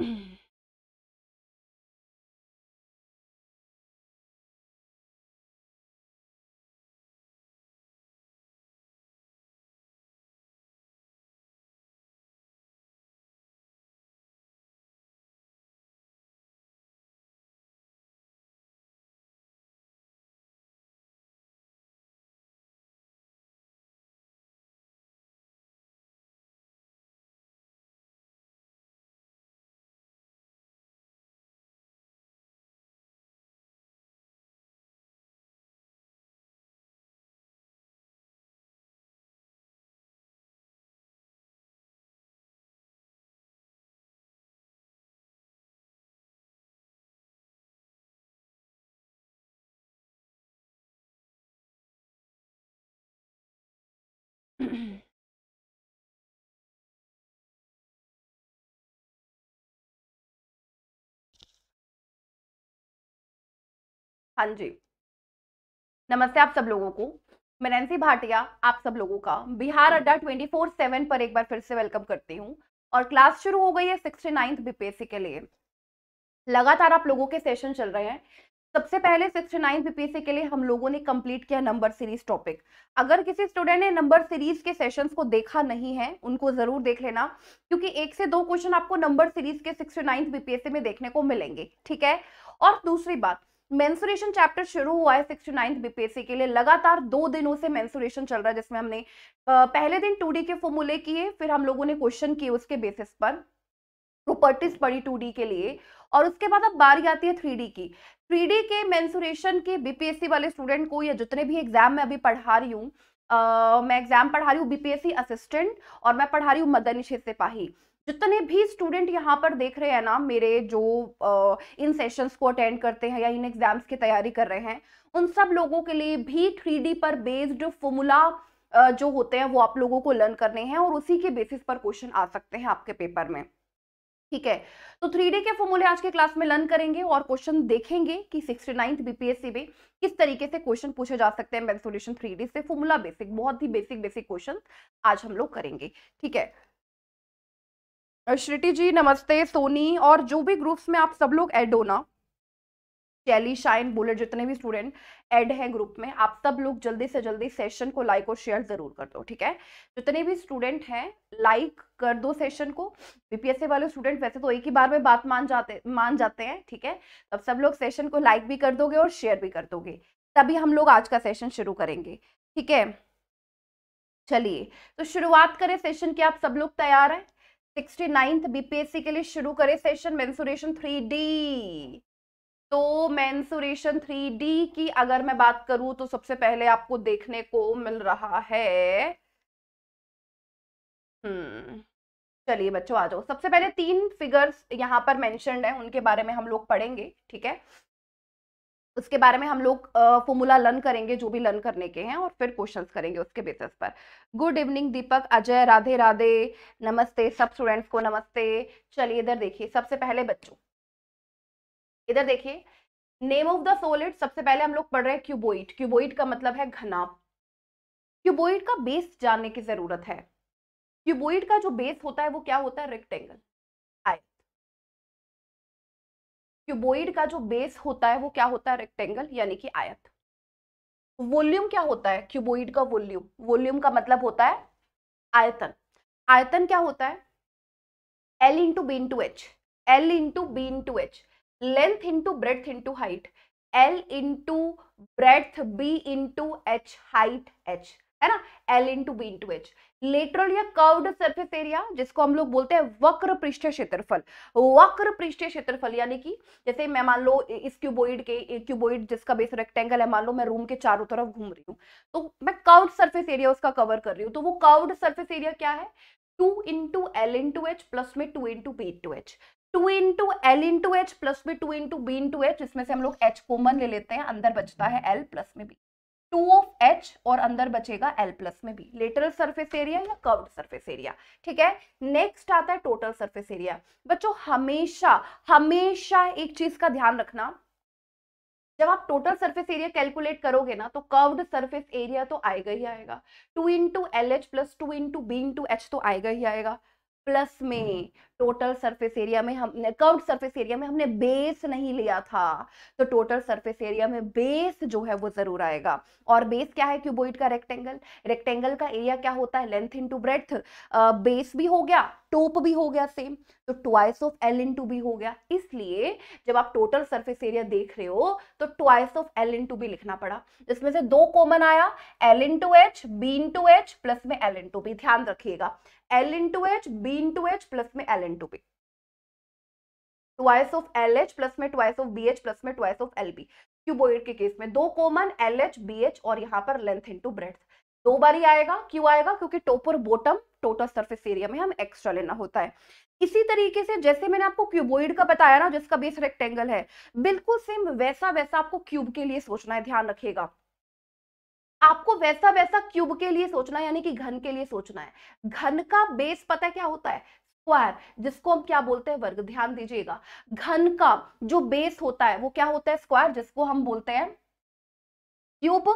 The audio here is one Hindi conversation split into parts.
mm हाँ जी नमस्ते आप सब लोगों को मैं नैन्सी भाटिया आप सब लोगों का बिहार हाँ अड्डा ट्वेंटी फोर सेवन पर एक बार फिर से वेलकम करती हूँ और क्लास शुरू हो गई है सिक्सटी नाइन्थ बीपीएससी के लिए लगातार आप लोगों के सेशन चल रहे हैं सबसे पहले सिक्सटी नाइन बीपीएससी के लिए हम लोगों ने कंप्लीट किया नंबर सीरीज टॉपिक अगर किसी स्टूडेंट ने नंबर सीरीज के सेशंस को देखा नहीं है उनको जरूर देख लेना क्योंकि एक से दो क्वेश्चन आपको नंबर सीरीज के सिक्स नाइन बीपीएससी में देखने को मिलेंगे ठीक है और दूसरी बात मेंसुरेशन चैप्टर शुरू हुआ है सिक्स नाइन्थ बीपीएससी के लिए लगातार दो दिनों से मेंसुरेशन चल रहा है जिसमें हमने पहले दिन टू के फॉर्मूले किए फिर हम लोगों ने क्वेश्चन किए उसके बेसिस पर प्रॉपर्टीज पढ़ी टू के लिए और उसके बाद अब बारी आती है थ्री की थ्री के मैंसुरेशन के बीपीएससी वाले स्टूडेंट को या जितने भी एग्जाम में अभी पढ़ा रही हूँ Uh, मैं एग्जाम पढ़ा रही हूँ बीपीएससी असिस्टेंट और मैं पढ़ा रही हूँ मदन सिपाही जितने भी स्टूडेंट यहाँ पर देख रहे हैं ना मेरे जो uh, इन सेशंस को अटेंड करते हैं या इन एग्जाम्स की तैयारी कर रहे हैं उन सब लोगों के लिए भी थ्री पर बेस्ड फॉर्मूला uh, जो होते हैं वो आप लोगों को लर्न करने हैं और उसी के बेसिस पर क्वेश्चन आ सकते हैं आपके पेपर में ठीक है तो थ्री डे के फॉर्मूले आज के क्लास में लर्न करेंगे और क्वेश्चन देखेंगे कि सिक्सटी नाइन्थ बीपीएससी में किस तरीके से क्वेश्चन पूछे जा सकते हैं मैथ सोल्यूशन थ्री डी से फॉर्मूला बेसिक बहुत ही बेसिक बेसिक क्वेश्चन आज हम लोग करेंगे ठीक है श्रिटी जी नमस्ते सोनी और जो भी ग्रुप्स में आप सब लोग एड होना टेली शाइन बुलेट जितने भी स्टूडेंट ऐड हैं ग्रुप में आप सब लोग जल्दी से जल्दी सेशन को लाइक और शेयर जरूर कर दो ठीक है जितने भी स्टूडेंट हैं लाइक कर दो सेशन को बीपीएससी वाले स्टूडेंट वैसे तो एक ही बार में बात मान जाते मान जाते हैं ठीक है तब सब लोग सेशन को लाइक भी कर दोगे और शेयर भी कर दोगे तभी हम लोग आज का सेशन शुरू करेंगे ठीक है चलिए तो शुरुआत करें सेशन की आप सब लोग तैयार हैं सिक्सटी नाइन्थ बीपीएससी के लिए शुरू करें सेशन मेन्सुरेशन थ्री डी तो मैंसुरेशन 3D की अगर मैं बात करूं तो सबसे पहले आपको देखने को मिल रहा है हम्म चलिए बच्चों आ जाओ सबसे पहले तीन फिगर्स यहाँ पर मैंशनड है उनके बारे में हम लोग पढ़ेंगे ठीक है उसके बारे में हम लोग फॉर्मूला लर्न करेंगे जो भी लर्न करने के हैं और फिर क्वेश्चंस करेंगे उसके बेसिस पर गुड इवनिंग दीपक अजय राधे राधे नमस्ते सब स्टूडेंट्स को नमस्ते चलिए इधर देखिए सबसे पहले बच्चों इधर देखिए नेम ऑफ द सोलिड सबसे पहले हम लोग पढ़ रहे हैं क्यूबोइड क्यूबोइड का मतलब है घना क्यूबोइड का बेस जानने की जरूरत है क्यूबोइड का जो बेस होता है वो क्या होता है रेक्टेंगल क्यूबोइड का जो बेस होता है वो क्या होता है रेक्टेंगल यानी कि आयत वॉल्यूम क्या होता है क्यूबोइड का वॉल्यूम वॉल्यूम का मतलब होता है आयतन आयतन क्या होता है L into B into H L into B into H length into breadth into height L into breadth B into H height H है ना L into B into H lateral या कर्व्ड सरफेस एरिया जिसको हम लोग बोलते हैं वक्र पृष्ठीय क्षेत्रफल वक्र पृष्ठीय क्षेत्रफल यानी कि जैसे मैं मान लो इस क्यूबोइड के क्यूबोइड जिसका बेस रेक्टेंगल है मान लो मैं रूम के चारों तरफ घूम रही हूँ तो मैं कर्व्ड सरफेस एरिया उसका कवर कर रही हूँ तो वो कर्व्ड सरफेस एरिया क्या है two into L into H plus में two into B into H two into L into H plus में two into B into H इसमें से हम लोग एच कॉमन ले लेते हैं अंदर बचता है एल प्लस में बी टू ऑफ एच और अंदर बचेगा एल प्लस में बी लेटरल सर्फेस एरिया या कर्व सर्फेस एरिया ठीक है नेक्स्ट आता है टोटल सर्फेस एरिया बच्चों हमेशा हमेशा एक चीज का ध्यान रखना जब आप टोटल सरफेस एरिया कैलकुलेट करोगे ना तो कर्व्ड सरफेस एरिया तो आएगा ही आएगा two into L H plus two into B into H तो आएगा ही आएगा प्लस में टोटल सरफेस एरिया में हमने कर्व्ड सरफेस एरिया में हमने बेस नहीं लिया था तो टोटल सरफेस एरिया में बेस जो है वो जरूर आएगा और बेस क्या है क्यूबोइड का रेक्टेंगल रेक्टेंगल का एरिया क्या होता है लेंथ इनटू ब्रेथ बेस भी हो गया टोप भी हो गया सेम तो twice of L into B हो गया इसलिए जब आप टोटल सरफेस एरिया देख रहे हो तो twice of L into B लिखना पड़ा इसमें से दो कॉमन आया L into H B into H plus में एल इनटू बी ध्यान रखिएगा L into H B into H plus में एल मेंट two B twice of L H plus में twice of B H plus में twice of L B cuboid के केस में दो common L H B H और यहाँ पर लेंथ इंटू ब्रेथ दो बार ही आएगा क्यों आएगा क्योंकि टॉप और बॉटम टोटल सरफेस एरिया में हम एक्स्ट्रा लेना होता है इसी तरीके से जैसे मैंने आपको क्यूबोइड का बताया ना जिसका बेस रेक्टेंगल है बिल्कुल सेम वैसा वैसा आपको क्यूब के लिए सोचना है ध्यान रखिएगा आपको वैसा वैसा क्यूब के लिए सोचना है यानी कि घन के लिए सोचना है घन का बेस पता है क्या होता है स्क्वायर जिसको हम क्या बोलते हैं वर्ग ध्यान दीजिएगा घन का जो बेस होता है वो क्या होता है स्क्वायर जिसको हम बोलते हैं क्यूब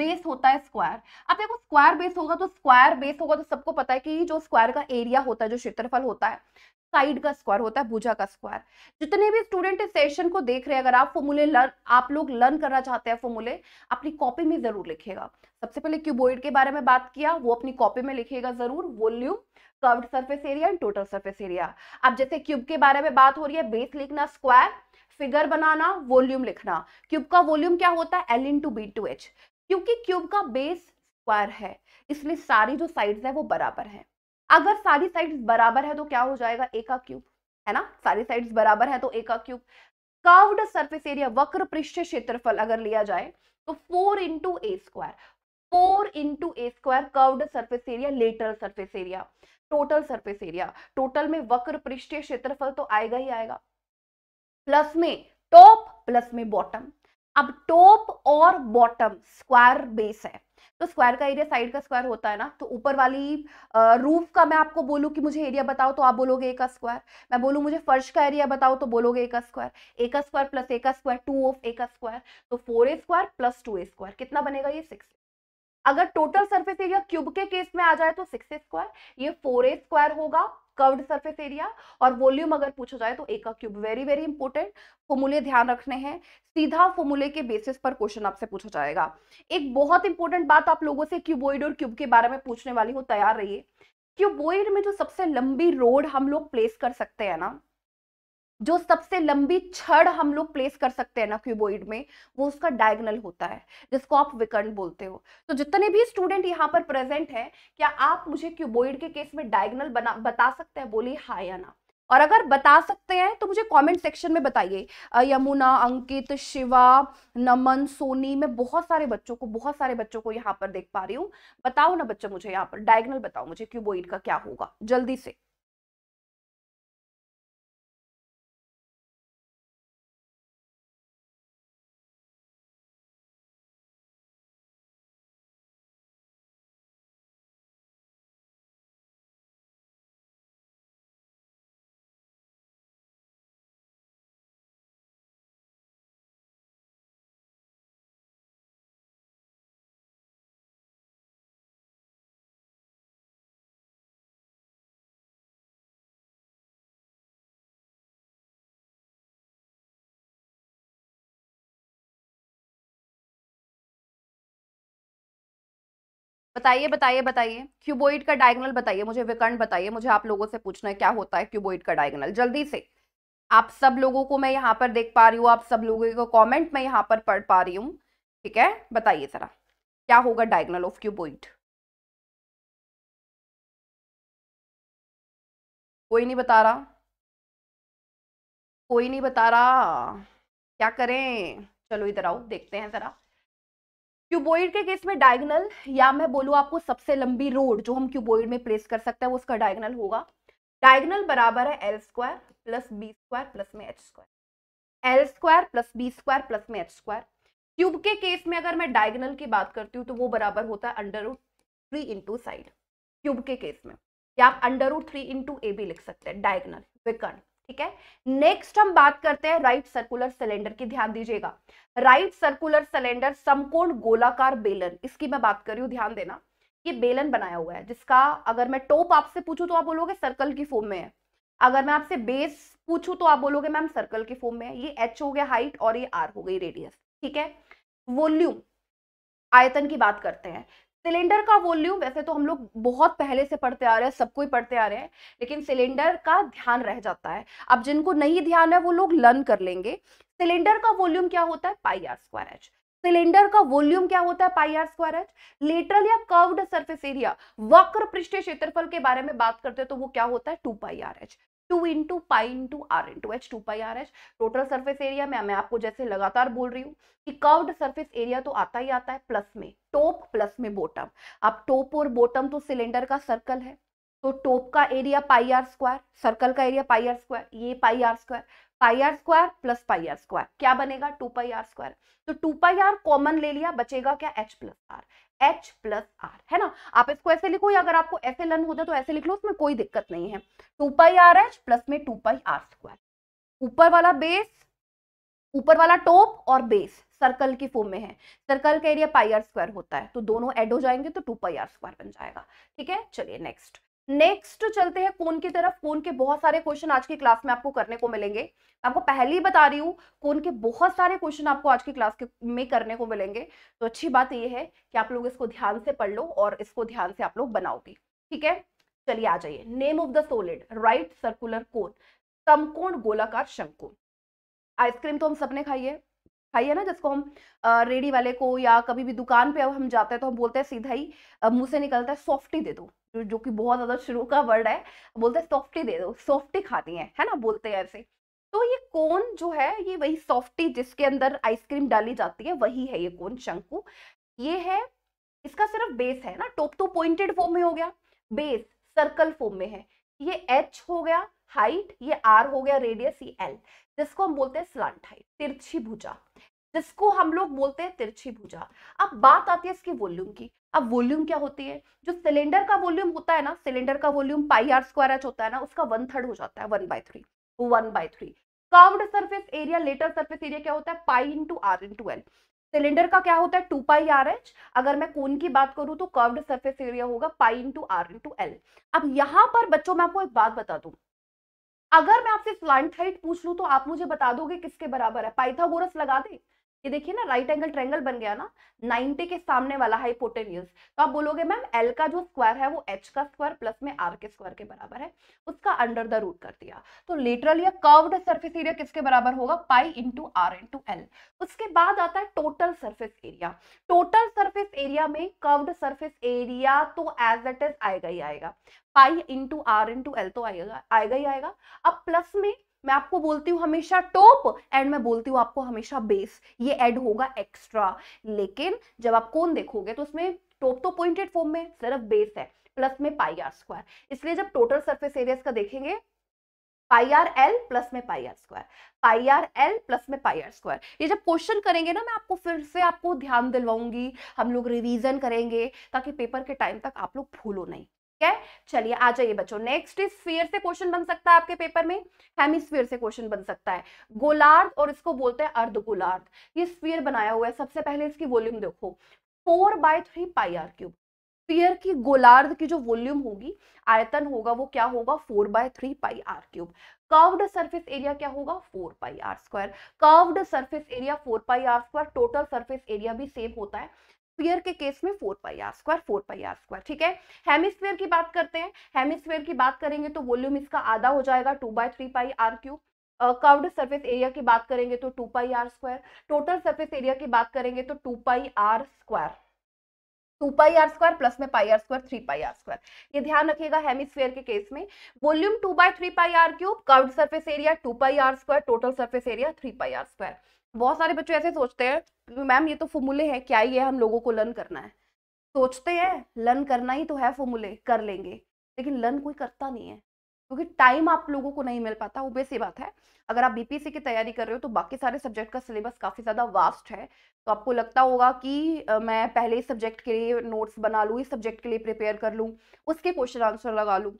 बेस होता है स्क्वायर अब देखो स्क्वायर बेस होगा तो स्क्वायर बेस होगा तो सबको पता है कि जो स्क्वायर का एरिया होता है जो क्षेत्रफल होता है साइड का स्क्वायर होता है भुजा का स्क्वायर जितने भी स्टूडेंट इस सेशन को देख रहे हैं अगर आप फॉर्मूले लर्न आप लोग लर्न करना चाहते हैं फॉर्मूले अपनी कॉपी में जरूर लिखेगा सबसे पहले क्यूबोइड के बारे में बात किया वो अपनी कॉपी में लिखेगा जरूर volume curved surface area and total surface area अब जैसे क्यूब के बारे में बात हो रही है बेस लिखना स्क्वायर फिगर बनाना वॉल्यूम लिखना क्यूब का वॉल्यूम क्या होता है L into B to H क्योंकि क्यूब का बेस स्क्वायर है इसलिए सारी जो साइड्स है वो बराबर है अगर सारी साइड्स बराबर है तो क्या हो जाएगा ए का क्यूब है ना सारी साइड्स बराबर है तो ए का क्यूब कर्व्ड सर्फेस एरिया वक्र पृष्ठ क्षेत्रफल अगर लिया जाए तो four into A square four into A square curved surface area lateral surface area total surface area total में वक्र पृष्ठ क्षेत्रफल तो आएगा ही आएगा प्लस में टॉप प्लस में बॉटम अब टॉप और बॉटम स्क्वायर बेस है तो स्क्वायर का एरिया साइड का स्क्वायर होता है ना तो ऊपर वाली रूफ का मैं आपको बोलूँ कि मुझे एरिया बताओ तो आप बोलोगे एक का स्क्वायर मैं बोलूँ मुझे फर्श का एरिया बताओ तो बोलोगे एक का स्क्वायर एक का स्क्वायर प्लस एक का स्क्वायर टू ऑफ एक का स्क्वायर तो four A square plus two A square कितना बनेगा ये सिक्स अगर टोटल सरफेस एरिया क्यूब के केस में आ जाए तो सिक्स ए स्क्वायर ये फोर ए स्क्वायर होगा कर्व्ड सरफेस एरिया और वॉल्यूम अगर पूछा जाए तो ए का क्यूब वेरी वेरी इंपॉर्टेंट फॉर्मूले ध्यान रखने हैं सीधा फॉर्मूले के बेसिस पर क्वेश्चन आपसे पूछा जाएगा एक बहुत इंपॉर्टेंट बात आप लोगों से क्यूबोइड और क्यूब के बारे में पूछने वाली हो तैयार रहिए क्यूबोइड में जो सबसे लंबी रोड हम लोग प्लेस कर सकते हैं ना जो सबसे लंबी छड़ हम लोग प्लेस कर सकते हैं ना क्यूबोइड में वो उसका डायगनल होता है जिसको आप विकर्ण बोलते हो तो जितने भी स्टूडेंट यहाँ पर प्रेजेंट हैं क्या आप मुझे क्यूबोइड के केस में डायगनल बना बता सकते हैं बोलिए हाँ या ना और अगर बता सकते हैं तो मुझे कमेंट सेक्शन में बताइए यमुना अंकित शिवा नमन सोनी मैं बहुत सारे बच्चों को बहुत सारे बच्चों को यहाँ पर देख पा रही हूँ बताओ ना बच्चों मुझे यहाँ पर डायगनल बताओ मुझे क्यूबोइड का क्या होगा जल्दी से बताइए बताइए बताइए क्यूबोइड का डायगनल बताइए मुझे विकर्ण बताइए मुझे आप लोगों से पूछना है क्या होता है क्यूबोइड का डायगनल जल्दी से आप सब लोगों को मैं यहाँ पर देख पा रही हूँ आप सब लोगों को कमेंट मैं यहाँ पर पढ़ पा रही हूँ ठीक है बताइए जरा क्या होगा डायगनल ऑफ क्यूबोइड कोई नहीं बता रहा कोई नहीं बता रहा क्या करें चलो इधर आओ देखते हैं जरा क्यूबोइड के केस में डायगनल या मैं बोलूँ आपको सबसे लंबी रोड जो हम क्यूबोइड में प्लेस कर सकते हैं वो उसका डायगनल होगा डायगनल बराबर है L square plus B square plus में H square L square plus B square plus में एच स्क्वायर क्यूब के केस में अगर मैं डायगनल की बात करती हूँ तो वो बराबर होता है under root three into side cube के केस में या आप under root three into A भी लिख सकते हैं डायगनल विकर्ण ठीक है नेक्स्ट हम बात करते हैं राइट सर्कुलर सिलेंडर की ध्यान दीजिएगा राइट सर्कुलर सिलेंडर समकोण गोलाकार बेलन इसकी मैं बात कर रही हूँ ध्यान देना ये बेलन बनाया हुआ है जिसका अगर मैं टॉप आपसे पूछू तो आप बोलोगे सर्कल की फॉर्म में है अगर मैं आपसे बेस पूछू तो आप बोलोगे मैम सर्कल की फॉर्म में है ये एच हो गया हाइट और ये आर हो गई रेडियस ठीक है वॉल्यूम आयतन की बात करते हैं सिलेंडर का वॉल्यूम वैसे तो हम लोग बहुत पहले से पढ़ते आ रहे हैं सबको ही पढ़ते आ रहे हैं लेकिन सिलेंडर का ध्यान रह जाता है अब जिनको नहीं ध्यान है वो लोग लर्न कर लेंगे सिलेंडर का वॉल्यूम क्या होता है pi R square H cylinder का वॉल्यूम क्या होता है pi R square H lateral या कर्व्ड सरफेस एरिया वक्र पृष्ठ क्षेत्रफल के बारे में बात करते हैं तो वो क्या होता है two pi R H two into pi into R into H two pi R H total surface area में मैं आपको जैसे लगातार बोल रही हूँ कि कर्व्ड सर्फेस एरिया तो आता ही आता है प्लस में टॉप प्लस में बॉटम अब टॉप और बॉटम तो सिलेंडर का सर्कल है तो टॉप का area pi R square circle का एरिया पाई आर स्क्वायर ये pi R square pi R square plus pi R square क्या बनेगा टू पाई आर स्क्वायर तो टू पाई आर कॉमन ले लिया बचेगा क्या H plus R H plus R है ना आप इसको ऐसे लिखो या अगर आपको ऐसे लर्न होता तो ऐसे लिख लो उसमें कोई दिक्कत नहीं है two pi R H plus में टू पाई आर स्क्वायर ऊपर वाला बेस ऊपर वाला टॉप और बेस सर्कल की फॉर्म में है सर्कल का एरिया पाई आर स्क्वायर होता है तो दोनों एड हो जाएंगे तो टू पाई आर स्क्वायर बन जाएगा ठीक है चलिए नेक्स्ट नेक्स्ट चलते हैं कोन की तरफ कोन के बहुत सारे क्वेश्चन आज की क्लास में आपको करने को मिलेंगे आपको पहले ही बता रही हूँ कोन के बहुत सारे क्वेश्चन आपको आज की क्लास के में करने को मिलेंगे तो अच्छी बात यह है कि आप लोग इसको ध्यान से पढ़ लो और इसको ध्यान से आप लोग भी ठीक है चलिए आ जाइए name of the solid right circular cone समकोण गोलाकार शंकु आइसक्रीम तो हम सबने खाई है खाइए ना जिसको हम रेडी वाले को या कभी भी दुकान पे अब हम जाते हैं तो हम बोलते हैं सीधा ही मुंह से निकलता है सॉफ्टी दे दो जो कि बहुत ज़्यादा शुरू का वर्ड है बोलते हैं सॉफ्टी दे दो सॉफ्टी खाती है है ना बोलते हैं ऐसे तो ये कोन जो है ये वही सॉफ्टी जिसके अंदर आइसक्रीम डाली जाती है वही है ये कोन शंकु ये है इसका सिर्फ बेस है ना टॉप तो पॉइंटेड फॉर्म में हो गया बेस सर्कल फॉर्म में है ये एच हो गया हाइट ये आर हो गया रेडियस ये एल जिसको हम बोलते हैं स्लांट हाइट तिरछी भुजा जिसको हम लोग बोलते हैं तिरछी भुजा अब बात आती है इसकी वॉल्यूम की अब वॉल्यूम क्या होती है जो सिलेंडर का वॉल्यूम होता है ना सिलेंडर का volume pi R square H होता है ना उसका वन थर्ड हो जाता है one by three one by three curved surface area lateral surface area क्या होता है pi two R into L cylinder का क्या होता है टू पाई आर एच अगर मैं कोन की बात करूं तो कर्व्ड सर्फेस एरिया होगा pi into R into L अब यहां पर बच्चों मैं आपको एक बात बता दू अगर मैं आपसे स्लाइंट हाइट पूछ लूं तो आप मुझे बता दोगे किसके बराबर है पाइथागोरस लगा दे ये देखिए ना राइट एंगल ट्रेंगल बन गया ना 90 के सामने वाला हाइपोटेन्यूज तो आप बोलोगे मैम एल का जो स्क्वायर है वो एच का स्क्वायर प्लस में आर के स्क्वायर के बराबर है उसका अंडर द रूट कर दिया तो लेटरल या कर्व्ड सरफेस एरिया किसके बराबर होगा pi into R into L उसके बाद आता है total surface area total surface area में कर्व्ड सर्फेस एरिया तो एज इट इज आएगा ही आएगा pi into R into L तो आएगा आएगा ही आएगा अब प्लस में मैं आपको बोलती हूँ हमेशा टॉप एंड मैं बोलती हूँ आपको हमेशा बेस ये ऐड होगा एक्स्ट्रा लेकिन जब आप कौन देखोगे तो उसमें टॉप तो पॉइंटेड फॉर्म में सिर्फ बेस है प्लस में पाई आर स्क्वायर इसलिए जब टोटल सरफेस एरियाज का देखेंगे पाई आर एल प्लस में pi R square pi R L plus में पाई आर स्क्वायर ये जब क्वेश्चन करेंगे ना मैं आपको फिर से आपको ध्यान दिलवाऊंगी हम लोग रिवीजन करेंगे ताकि पेपर के टाइम तक आप लोग भूलो नहीं ठीक है चलिए आ जाइए बच्चों नेक्स्ट इज स्फीयर से क्वेश्चन बन सकता है आपके पेपर में हेमिस्फीयर से क्वेश्चन बन सकता है गोलार्ध और इसको बोलते हैं अर्ध गोलार्ध ये स्फीयर बनाया हुआ है सबसे पहले इसकी वॉल्यूम देखो four by three pi R cube sphere की गोलार्ध की जो वॉल्यूम होगी आयतन होगा वो क्या होगा four by three pi R cube curved surface area क्या होगा four pi R square curved surface area four pi R square total surface area भी सेम होता है स्क्वायर के केस में four pi R square four pi R square ठीक है हेमिस्फेयर की बात करते हैं हेमिस्फेयर की बात करेंगे तो वॉल्यूम इसका आधा हो जाएगा two by three pi R cube curved surface area की बात करेंगे तो two pi R square total surface area की बात करेंगे तो two pi R square two pi R square plus में pi R square three pi R square ये ध्यान रखिएगा हेमिस्फेयर के केस में volume two by three pi R cube curved surface area two pi R square total surface area three pi R square बहुत सारे बच्चे ऐसे सोचते हैं क्योंकि मैम ये तो फॉर्मूले हैं क्या ही है हम लोगों को लर्न करना है सोचते हैं लर्न करना ही तो है फॉर्मूले कर लेंगे लेकिन लर्न कोई करता नहीं है क्योंकि टाइम आप लोगों को नहीं मिल पाता वो बेसी बात है अगर आप बीपीएससी की तैयारी कर रहे हो तो बाकी सारे सब्जेक्ट का सिलेबस काफ़ी ज़्यादा वास्ट है तो आपको लगता होगा कि मैं पहले इस सब्जेक्ट के लिए नोट्स बना लूँ इस सब्जेक्ट के लिए प्रिपेयर कर लूँ उसके क्वेश्चन आंसर लगा लूँ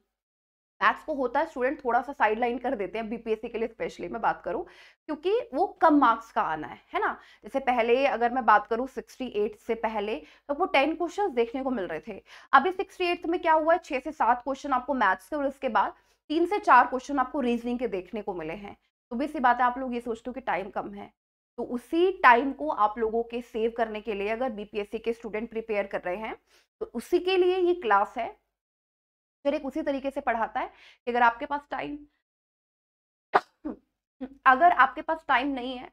मैथ्स को होता है स्टूडेंट थोड़ा सा साइड लाइन कर देते हैं बीपीएससी के लिए स्पेशली मैं बात करूँ क्योंकि वो कम मार्क्स का आना है है ना जैसे पहले अगर मैं बात करूँ 68 से पहले तो वो 10 क्वेश्चन देखने को मिल रहे थे अभी 68 में क्या हुआ है छः से सात क्वेश्चन आपको मैथ्स के और उसके बाद तीन से चार क्वेश्चन आपको रीजनिंग के देखने को मिले हैं तो भी सी बात है आप लोग ये सोचते हो कि टाइम कम है तो उसी टाइम को आप लोगों के सेव करने के लिए अगर बीपीएससी के स्टूडेंट प्रिपेयर कर रहे हैं तो उसी के लिए ये क्लास है फिर एक उसी तरीके से पढ़ाता है कि अगर आपके पास टाइम अगर आपके पास टाइम नहीं है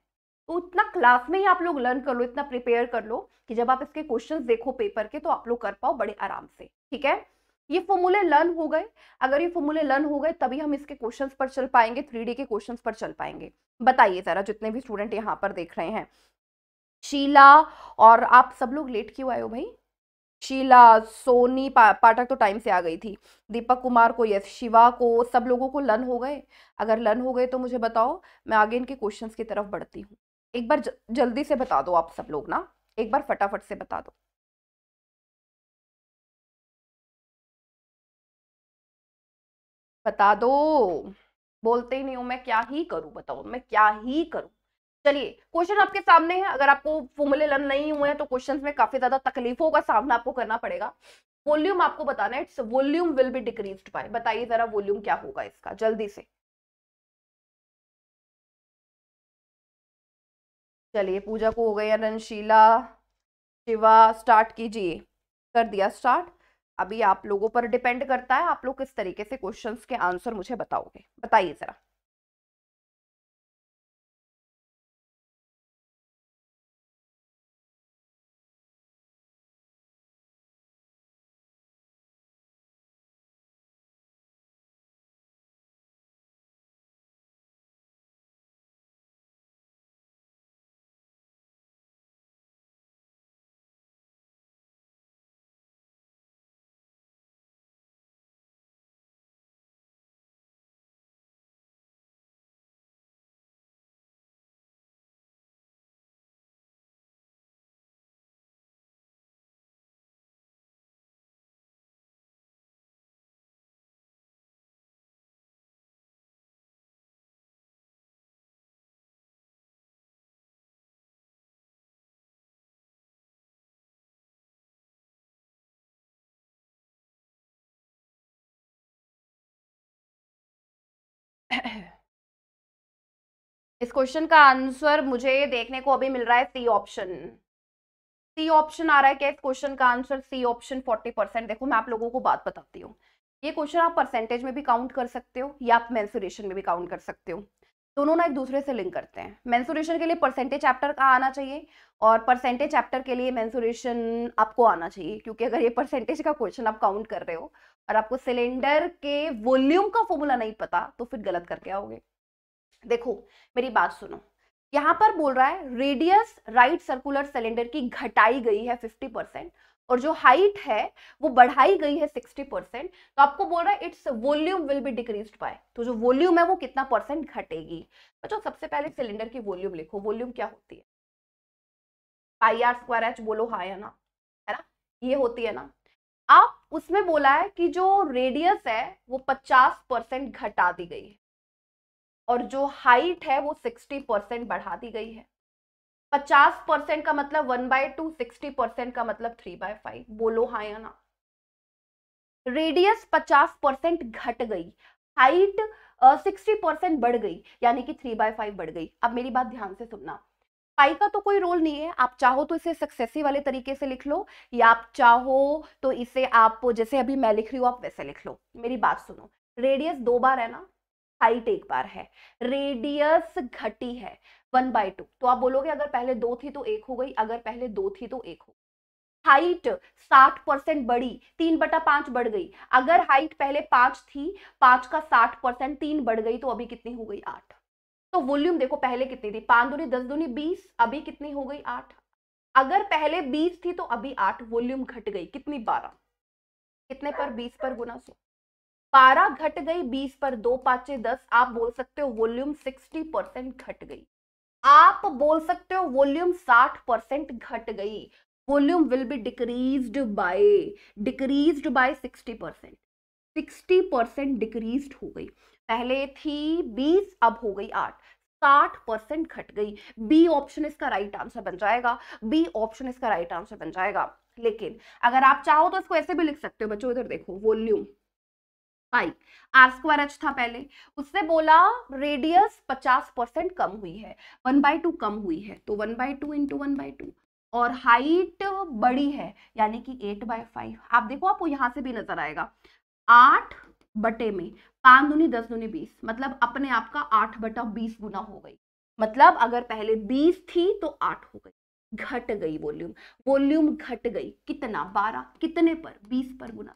तो उतना क्लास में ही आप लोग लर्न कर लो इतना प्रिपेयर कर लो कि जब आप इसके क्वेश्चंस देखो पेपर के तो आप लोग कर पाओ बड़े आराम से ठीक है ये फॉर्मूले लर्न हो गए अगर ये फॉर्मूले लर्न हो गए तभी हम इसके क्वेश्चंस पर चल पाएंगे थ्री के क्वेश्चंस पर चल पाएंगे बताइए जरा जितने भी स्टूडेंट यहाँ पर देख रहे हैं शीला और आप सब लोग लेट क्यों आए हो भाई शीला सोनी पा, पाठक तो टाइम से आ गई थी दीपक कुमार को यस शिवा को सब लोगों को लन हो गए अगर लन हो गए तो मुझे बताओ मैं आगे इनके क्वेश्चंस की तरफ बढ़ती हूँ एक बार जल्दी से बता दो आप सब लोग ना एक बार फटाफट से बता दो बता दो बोलते ही नहीं हूँ मैं क्या ही करूँ बताओ मैं क्या ही करूँ चलिए क्वेश्चन आपके सामने है अगर आपको फॉर्मुले लर्न नहीं हुए हैं तो क्वेश्चंस में काफी ज्यादा तकलीफों का सामना आपको करना पड़ेगा वॉल्यूम आपको बताना है it's volume will be decrease by बताइए जरा वॉल्यूम क्या होगा इसका जल्दी से चलिए पूजा को हो गया रनशीला शिवा स्टार्ट कीजिए कर दिया स्टार्ट अभी आप लोगों पर डिपेंड करता है आप लोग किस तरीके से क्वेश्चंस के आंसर मुझे बताओगे बताइए जरा इस क्वेश्चन का आंसर मुझे देखने को अभी मिल रहा है सी ऑप्शन सी ऑप्शन आ रहा है क्या इस क्वेश्चन का answer C option forty percent देखो मैं आप लोगों को बात बताती हूँ ये क्वेश्चन आप परसेंटेज में भी काउंट कर सकते हो या आप मैंसुरेशन में भी काउंट कर सकते हो दोनों ना एक दूसरे से लिंक करते हैं मैंसुरेशन के लिए परसेंटेज चैप्टर का आना चाहिए और परसेंटेज चैप्टर के लिए मैंसुरेशन आपको आना चाहिए क्योंकि अगर ये परसेंटेज का क्वेश्चन आप काउंट कर रहे हो और आपको सिलेंडर के वॉल्यूम का फॉर्मूला नहीं पता तो फिर गलत करके आओगे देखो मेरी बात सुनो यहाँ पर बोल रहा है रेडियस राइट सर्कुलर सिलेंडर की घटाई गई है 50 परसेंट और जो हाइट है वो बढ़ाई गई है 60 परसेंट तो आपको बोल रहा है it's volume will be decrease by तो जो वॉल्यूम है वो कितना परसेंट घटेगी बच्चों तो सबसे पहले सिलेंडर की वॉल्यूम लिखो वॉल्यूम क्या होती है पाई आर स्क्वायर एच बोलो हाँ है ना है ना ये होती है ना आप उसमें बोला है कि जो रेडियस है वो 50 परसेंट घटा दी गई है और जो हाइट है वो 60 परसेंट बढ़ा दी गई है 50 परसेंट का मतलब one by two sixty percent का मतलब थ्री बाय फाइव बोलो हा या ना रेडियस 50 परसेंट घट गई हाइट सिक्सटी परसेंट बढ़ गई यानी कि थ्री बाय फाइव बढ़ गई अब मेरी बात ध्यान से सुनना पाई का तो कोई रोल नहीं है आप चाहो तो इसे सक्सेसिव वाले तरीके से लिख लो या आप चाहो तो इसे आप जैसे अभी मैं लिख रही हूँ आप वैसे लिख लो मेरी बात सुनो रेडियस दो बार है ना हाइट एक बार है रेडियस घटी है वन बाई टू तो आप बोलोगे अगर पहले दो थी तो एक हो गई अगर पहले दो थी तो एक हो हाइट साठ परसेंट बढ़ी तीन बटा पांच बढ़ गई अगर हाइट पहले पांच थी पांच का साठ परसेंट तीन बढ़ गई तो अभी कितनी हो गई आठ तो वॉल्यूम देखो पहले कितनी थी पांच दूनी दस दूनी बीस अभी कितनी हो गई आठ अगर पहले बीस थी तो अभी आठ वॉल्यूम घट गई कितनी बारह कितने पर बीस पर गुना सो बारह घट गई बीस पर दो पांच दस आप बोल सकते हो वॉल्यूम सिक्सटी परसेंट घट गई आप बोल सकते हो वॉल्यूम साठ परसेंट घट गई volume will be decrease by decrease by sixty percent sixty percent decrease हो गई पहले थी बीस अब हो गई आठ साठ परसेंट घट गई बी ऑप्शन इसका राइट आंसर बन जाएगा बी ऑप्शन इसका राइट आंसर बन जाएगा लेकिन अगर आप चाहो तो इसको ऐसे भी लिख सकते हो बच्चों इधर देखो volume pi R square H था पहले उससे बोला रेडियस 50 परसेंट कम हुई है 1 बाई टू कम हुई है तो 1 by two into one by two और हाइट बड़ी है यानी कि 8 बाई फाइव आप देखो आपको यहां से भी नजर आएगा आठ बटे में पाँच दूनी दस दूनी बीस मतलब अपने आप का आठ बटा बीस गुना हो गई मतलब अगर पहले बीस थी तो आठ हो गई घट गई वॉल्यूम वॉल्यूम घट गई कितना बारह कितने पर बीस पर गुना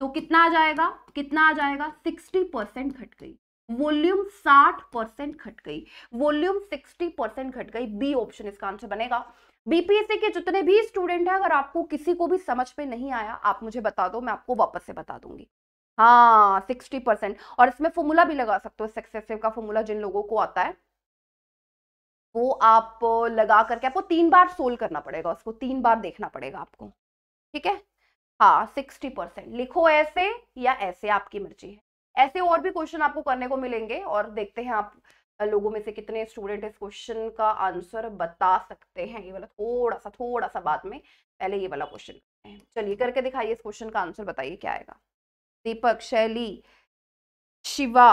तो कितना आ जाएगा कितना आ जाएगा सिक्सटी परसेंट घट गई वॉल्यूम साठ परसेंट घट गई वॉल्यूम सिक्सटी परसेंट घट गई बी ऑप्शन इसका आंसर बनेगा बीपीएससी के जितने भी स्टूडेंट हैं अगर आपको किसी को भी समझ में नहीं आया आप मुझे बता दो मैं आपको वापस से बता दूंगी हाँ सिक्सटी परसेंट और इसमें फॉर्मूला भी लगा सकते हो सक्सेसिव का फॉर्मूला जिन लोगों को आता है वो आप लगा करके आपको तीन बार सोल्व करना पड़ेगा उसको तीन बार देखना पड़ेगा आपको ठीक है हाँ सिक्सटी परसेंट लिखो ऐसे या ऐसे आपकी मर्जी है ऐसे और भी क्वेश्चन आपको करने को मिलेंगे और देखते हैं आप लोगों में से कितने स्टूडेंट इस क्वेश्चन का आंसर बता सकते हैं ये वाला थोड़ा सा थोड़ा सा बाद में पहले ये वाला क्वेश्चन चलिए करके दिखाइए इस क्वेश्चन का आंसर बताइए क्या आएगा Deepak Shaili Shiva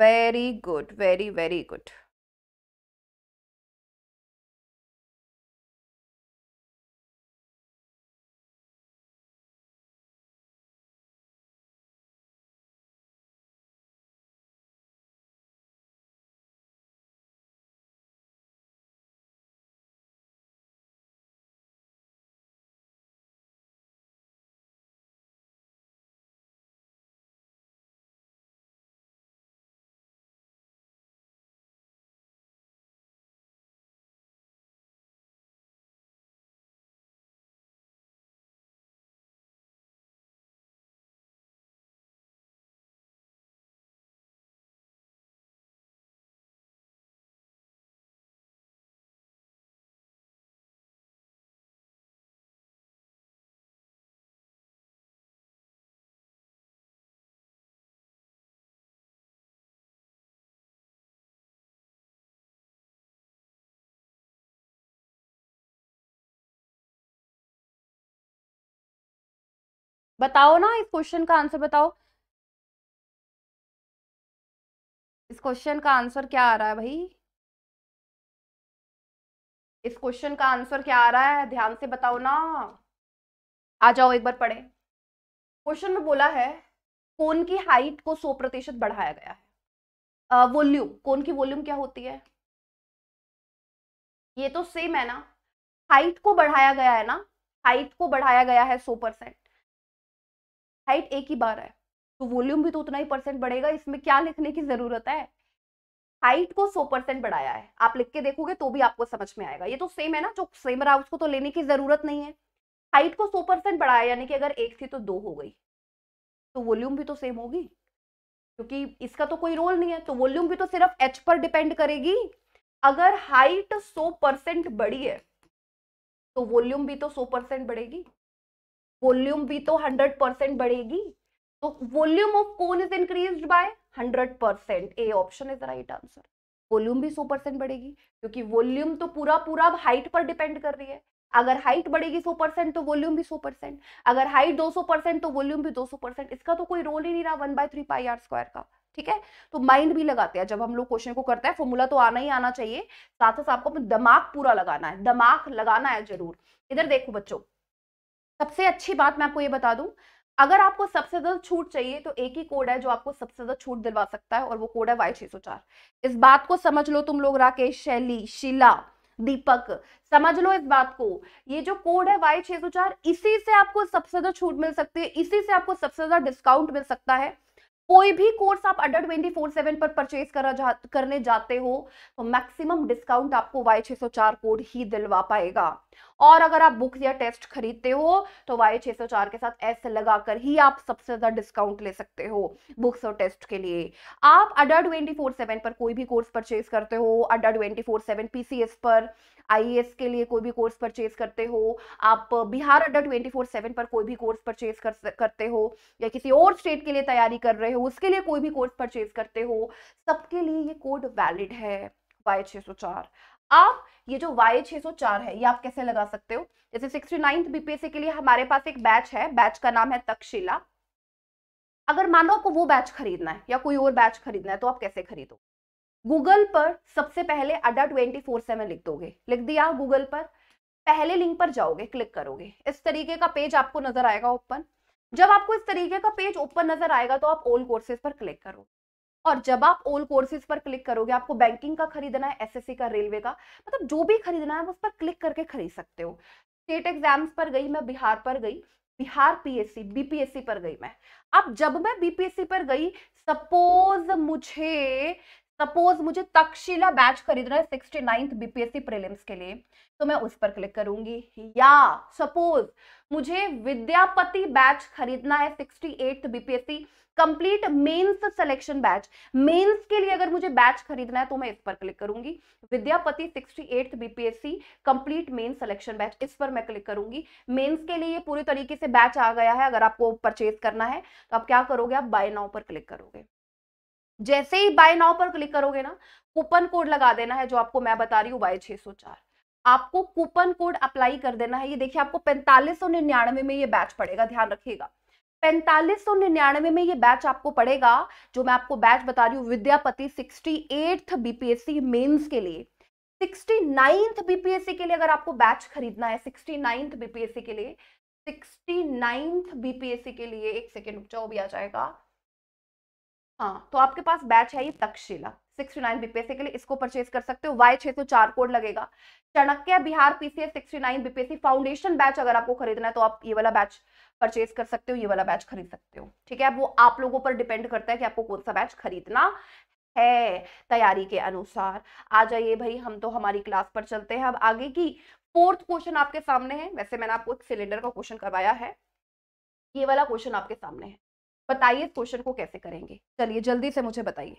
very good very very good बताओ ना इस क्वेश्चन का आंसर बताओ इस क्वेश्चन का आंसर क्या आ रहा है भाई इस क्वेश्चन का आंसर क्या आ रहा है ध्यान से बताओ ना आ जाओ एक बार पढ़े क्वेश्चन में बोला है कोन की हाइट को सौ प्रतिशत बढ़ाया गया है वॉल्यूम कोन की वॉल्यूम क्या होती है ये तो सेम है ना हाइट को बढ़ाया गया है ना हाइट को बढ़ाया गया है सौ परसेंट हाइट एक ही बार है तो वॉल्यूम भी तो उतना ही परसेंट बढ़ेगा इसमें क्या लिखने की जरूरत है हाइट को सौ परसेंट बढ़ाया है आप लिख के देखोगे तो भी आपको समझ में आएगा ये तो सेम है ना जो सेम रहा उसको तो लेने की जरूरत नहीं है हाइट को सौ परसेंट बढ़ाया यानी कि अगर एक थी तो दो हो गई तो वॉल्यूम भी तो सेम होगी क्योंकि इसका तो कोई रोल नहीं है तो वॉल्यूम भी तो सिर्फ एच पर डिपेंड करेगी अगर हाइट सौ परसेंट बढ़ी है तो वॉल्यूम भी तो सौ परसेंट बढ़ेगी वॉल्यूम भी तो हंड्रेड परसेंट बढ़ेगी तो volume of cone is increase by hundred percent A option is right answer volume भी सौ परसेंट बढ़ेगी क्योंकि वॉल्यूम तो पूरा पूरा हाइट पर डिपेंड कर रही है अगर हाइट बढ़ेगी सौ परसेंट तो वॉल्यूम भी सौ परसेंट अगर हाइट दो सौ परसेंट तो वॉल्यूम भी दो सौ परसेंट इसका तो कोई रोल ही नहीं रहा one by three pi R square का ठीक है तो माइंड भी लगाते हैं जब हम लोग क्वेश्चन को करते हैं फॉर्मूला तो आना ही आना चाहिए साथ साथ आपको दिमाग पूरा लगाना है दिमाग लगाना है जरूर इधर देखो बच्चों सबसे अच्छी बात मैं आपको ये बता दूं अगर आपको सबसे ज्यादा छूट चाहिए तो एक ही कोड है जो आपको सबसे ज्यादा छूट दिलवा सकता है और वो कोड है वाई छह सौ इस बात को समझ लो तुम लोग राकेश शैली शिला दीपक समझ लो इस बात को ये जो कोड है वाई इसी से आपको सबसे ज्यादा छूट मिल सकती है इसी से आपको सबसे ज्यादा डिस्काउंट मिल सकता है कोई भी कोर्स आप अंडर ट्वेंटी फोर सेवन पर परचेज करा जा, करने जाते हो तो मैक्सिमम डिस्काउंट आपको वाई छह सौ चार कोड ही दिलवा पाएगा और अगर आप बुक या टेस्ट खरीदते हो तो वाई छः के साथ एस लगाकर ही आप सबसे ज़्यादा डिस्काउंट ले सकते हो बुक्स और टेस्ट के लिए आप अडर ट्वेंटी फोर सेवन पर कोई भी कोर्स परचेज करते हो अडर ट्वेंटी फोर सेवन पर आई के लिए कोई भी कोर्स परचेज करते हो आप बिहार अड्डा ट्वेंटी फोर सेवन पर कोई भी कोर्स परचेज कर, करते हो या किसी और स्टेट के लिए तैयारी कर रहे हो उसके लिए कोई भी कोर्स परचेज करते हो सबके लिए ये कोड वैलिड है वाई छः सौ चार आप ये जो Y604 सौ चार है ये आप कैसे लगा सकते हो जैसे सिक्सटी नाइन्थ बीपीएससी के लिए हमारे पास एक बैच है बैच का नाम है तक्षशिला अगर मान लो आपको वो बैच खरीदना है या कोई और बैच खरीदना है तो आप कैसे खरीदो गूगल पर सबसे पहले अड्डा ट्वेंटी फोर सेवन लिख दोगे लिख दिया गूगल पर पहले लिंक पर जाओगे क्लिक करोगे इस तरीके का पेज आपको नजर आएगा ओपन जब आपको इस तरीके का पेज ओपन नजर आएगा तो आप ऑल कोर्सेज पर क्लिक करोगे और जब आप ओल कोर्सेज पर क्लिक करोगे आपको बैंकिंग का खरीदना है एसएससी का रेलवे का मतलब जो भी खरीदना है उस पर क्लिक करके खरीद सकते हो स्टेट एग्जाम्स पर गई मैं बिहार पर गई बिहार पीएससी बीपीएससी पर गई मैं अब जब मैं बीपीएससी पर गई सपोज मुझे सपोज मुझे तक्षशिला बैच खरीदना है सिक्सटी नाइन्थ बीपीएससी प्रीलिम्स के लिए तो मैं उस पर क्लिक करूंगी या सपोज मुझे विद्यापति बैच खरीदना है sixty eighth BPSC complete mains selection batch mains के लिए अगर मुझे बैच खरीदना है तो मैं इस पर क्लिक करूंगी Vidyapati sixty eight BPSC complete main selection batch इस पर मैं क्लिक करूंगी मेंस के लिए पूरी तरीके से बैच आ गया है अगर आपको परचेज करना है तो आप क्या करोगे आप बाय नाउ पर क्लिक करोगे जैसे ही बाय नाउ पर क्लिक करोगे ना कूपन कोड लगा देना है जो आपको मैं बता रही हूँ बाय छः सौ चार आपको कूपन कोड अप्लाई कर देना है ये देखिए आपको पैंतालीस सौ निन्यानवे में ये बैच पड़ेगा ध्यान रखिएगा पैंतालीस सौ निन्यानवे में ये बैच आपको पड़ेगा जो मैं आपको बैच बता रही हूँ Vidyapati sixty eight BPSC mains के लिए सिक्सटी नाइन्थ बीपीएससी के लिए अगर आपको बैच खरीदना है सिक्सटी नाइन्थ बीपीएससी के लिए सिक्सटी नाइन्थ बीपीएससी के लिए एक सेकेंड रुक जाओ भी आ जाएगा हाँ तो आपके पास बैच है ये तक्षशिला सिक्सटी नाइन बीपीएस के लिए इसको परचेज कर सकते हो वाई छह सौ चार कोड लगेगा Chanakya Bihar PCS sixty nine BPSC foundation batch अगर आपको खरीदना है तो आप ये वाला बैच परचेज कर सकते हो ये वाला बैच खरीद सकते हो ठीक है वो आप लोगों पर डिपेंड करता है कि आपको कौन सा बैच खरीदना है तैयारी के अनुसार आ जाइए भाई हम तो हमारी क्लास पर चलते हैं अब आगे की फोर्थ क्वेश्चन आपके सामने है वैसे मैंने आपको एक सिलेंडर का क्वेश्चन करवाया है ये वाला क्वेश्चन आपके सामने है बताइए इस क्वेश्चन को कैसे करेंगे चलिए जल्दी से मुझे बताइए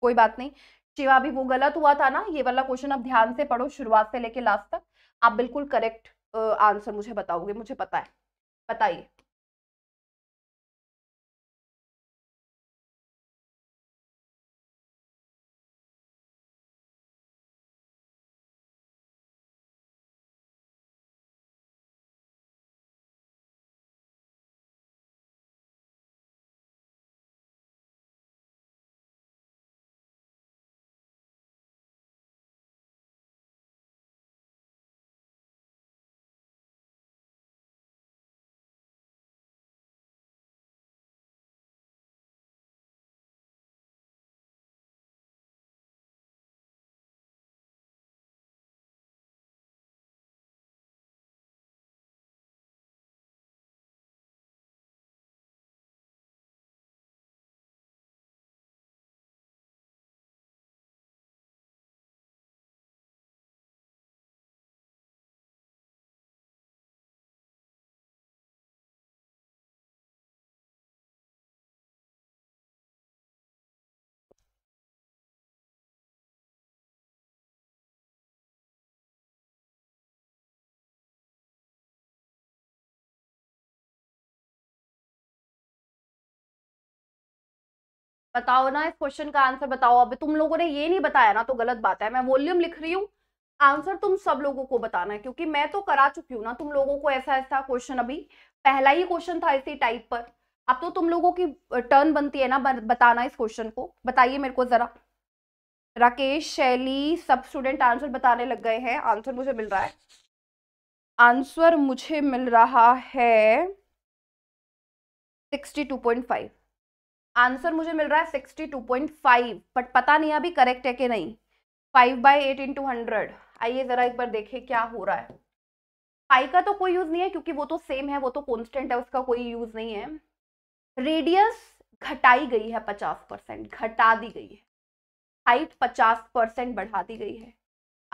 कोई बात नहीं शिवा भी वो गलत हुआ था ना ये वाला क्वेश्चन आप ध्यान से पढ़ो शुरुआत से लेके लास्ट तक आप बिल्कुल करेक्ट आंसर मुझे बताओगे मुझे पता है बताइए बताओ ना इस क्वेश्चन का आंसर बताओ अब तुम लोगों ने ये नहीं बताया ना तो गलत बात है मैं वॉल्यूम लिख रही हूँ आंसर तुम सब लोगों को बताना है क्योंकि मैं तो करा चुकी हूँ ना तुम लोगों को ऐसा ऐसा क्वेश्चन अभी पहला ही क्वेश्चन था इसी टाइप पर अब तो तुम लोगों की टर्न बनती है ना बताना इस क्वेश्चन को बताइए मेरे को जरा राकेश शैली सब स्टूडेंट आंसर बताने लग गए हैं आंसर मुझे मिल रहा है आंसर मुझे मिल रहा है sixty two point five answer मुझे मिल रहा है sixty two point five but पता नहीं अभी करेक्ट है कि नहीं five by eight into hundred आइए ज़रा एक बार देखें क्या हो रहा है पाई का तो कोई यूज़ नहीं है क्योंकि वो तो सेम है वो तो कॉन्स्टेंट है उसका कोई यूज़ नहीं है रेडियस घटाई गई है पचास परसेंट घटा दी गई है हाइट पचास परसेंट बढ़ा दी गई है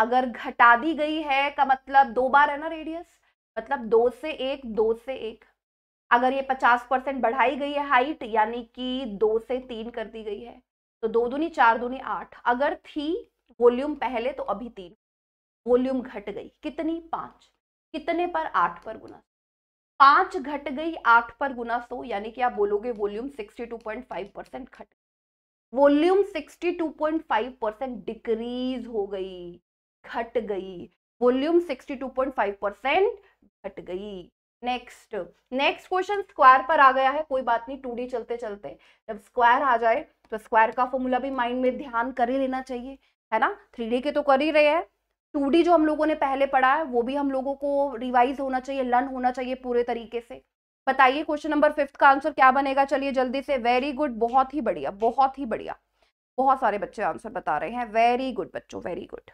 अगर घटा दी गई है का मतलब दो बार है ना रेडियस मतलब दो से एक दो से एक अगर ये पचास परसेंट बढ़ाई गई है हाइट यानी कि दो से तीन कर दी गई है तो दो दूनी चार दूनी आठ अगर थी वॉल्यूम पहले तो अभी तीन वॉल्यूम घट गई कितनी पांच कितने पर आठ पर गुना पांच घट गई आठ पर गुना सो यानी कि आप बोलोगे volume sixty two point five percent घट volume sixty two point five percent decrease हो गई घट गई volume sixty two point five percent घट गई नेक्स्ट नेक्स्ट क्वेश्चन स्क्वायर पर आ गया है कोई बात नहीं टू चलते चलते जब स्क्वायर आ जाए तो स्क्वायर का फॉर्मूला भी माइंड में ध्यान कर ही लेना चाहिए है ना थ्री के तो कर ही रहे हैं टू जो हम लोगों ने पहले पढ़ा है वो भी हम लोगों को रिवाइज होना चाहिए लर्न होना चाहिए पूरे तरीके से बताइए क्वेश्चन नंबर फिफ्थ का आंसर क्या बनेगा चलिए जल्दी से वेरी गुड बहुत ही बढ़िया बहुत ही बढ़िया बहुत सारे बच्चे आंसर बता रहे हैं वेरी गुड बच्चों वेरी गुड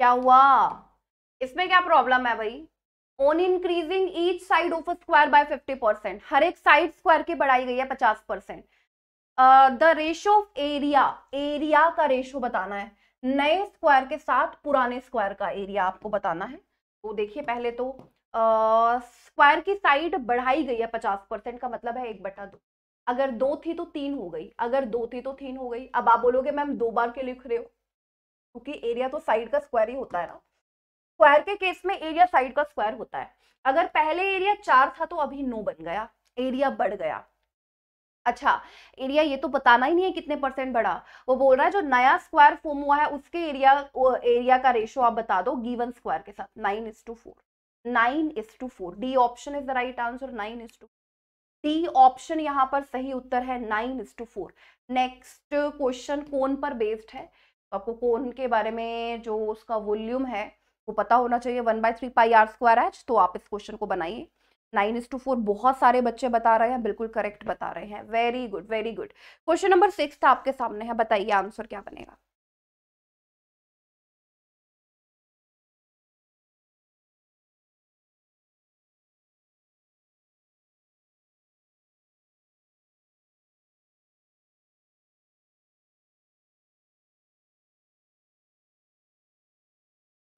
क्या हुआ इसमें क्या प्रॉब्लम है भाई on increasing each side of square by 50 percent हर एक साइड स्क्वायर की बढ़ाई गई है 50 percent the ratio of area area का रेशो बताना है नए स्क्वायर के साथ पुराने स्क्वायर का एरिया आपको बताना है तो देखिए पहले तो स्क्वायर uh, की साइड बढ़ाई गई है पचास परसेंट का मतलब है एक बटा दो अगर दो थी तो तीन हो गई अगर दो थी तो तीन हो गई अब आप बोलोगे मैम दो बार क्यों लिख रहे हो क्योंकि एरिया तो साइड का स्क्वायर ही होता है ना स्क्वायर के केस में एरिया साइड का स्क्वायर होता है अगर पहले एरिया चार था तो अभी नो बन गया एरिया बढ़ गया अच्छा एरिया ये तो बताना ही नहीं है कितने परसेंट बढ़ा वो बोल रहा है जो नया स्क्वायर फॉर्म हुआ है उसके एरिया एरिया का रेशो आप बता दो गिवन स्क्वायर के साथ nine is to four nine is to four D option is the right answer nine is to D option यहाँ पर सही उत्तर है nine is to four next question कौन पर बेस्ड है आपको कोन के बारे में जो उसका वॉल्यूम है वो पता होना चाहिए one by three pi R square H तो आप इस क्वेश्चन को बनाइए नाइन इज टू फोर बहुत सारे बच्चे बता रहे हैं बिल्कुल करेक्ट बता रहे हैं very good very good question number six आपके सामने है बताइए आंसर क्या बनेगा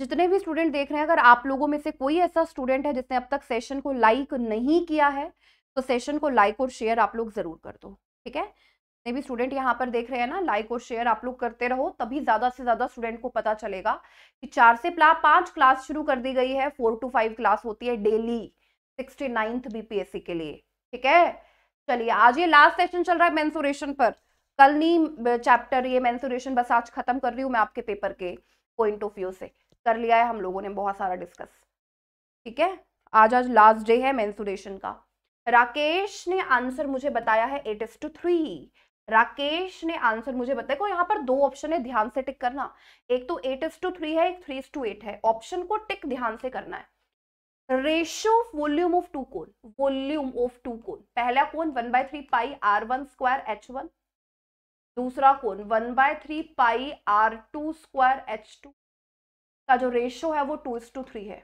जितने भी स्टूडेंट देख रहे हैं अगर आप लोगों में से कोई ऐसा स्टूडेंट है जिसने अब तक सेशन को लाइक नहीं किया है तो सेशन को लाइक और शेयर आप लोग ज़रूर कर दो ठीक है जितने भी स्टूडेंट यहाँ पर देख रहे हैं ना लाइक और शेयर आप लोग करते रहो तभी ज़्यादा से ज़्यादा स्टूडेंट को पता चलेगा कि चार से पांच क्लास शुरू कर दी गई है फोर टू फाइव क्लास होती है डेली सिक्सटी नाइन्थ बीपीएससी के लिए ठीक है चलिए आज ये लास्ट सेशन चल रहा है मैंसुरेशन पर कल नहीं चैप्टर ये मैंसुरेशन बस आज खत्म कर रही हूँ मैं आपके पेपर के पॉइंट ऑफ व्यू से कर लिया है हम लोगों ने बहुत सारा डिस्कस ठीक है आज आज लास्ट डे है मेंसुरेशन का राकेश ने आंसर मुझे बताया है eight as two three Rakesh ने आंसर मुझे बताया को यहाँ पर दो ऑप्शन है ध्यान से टिक करना एक तो एट एस टू थ्री है एक थ्री एस टू एट है ऑप्शन को टिक ध्यान से करना है ratio volume of two cone volume of two cone पहला cone one by three pi R one square H one दूसरा cone one by three pi R two square H two का जो रेशो है वो टू टू थ्री है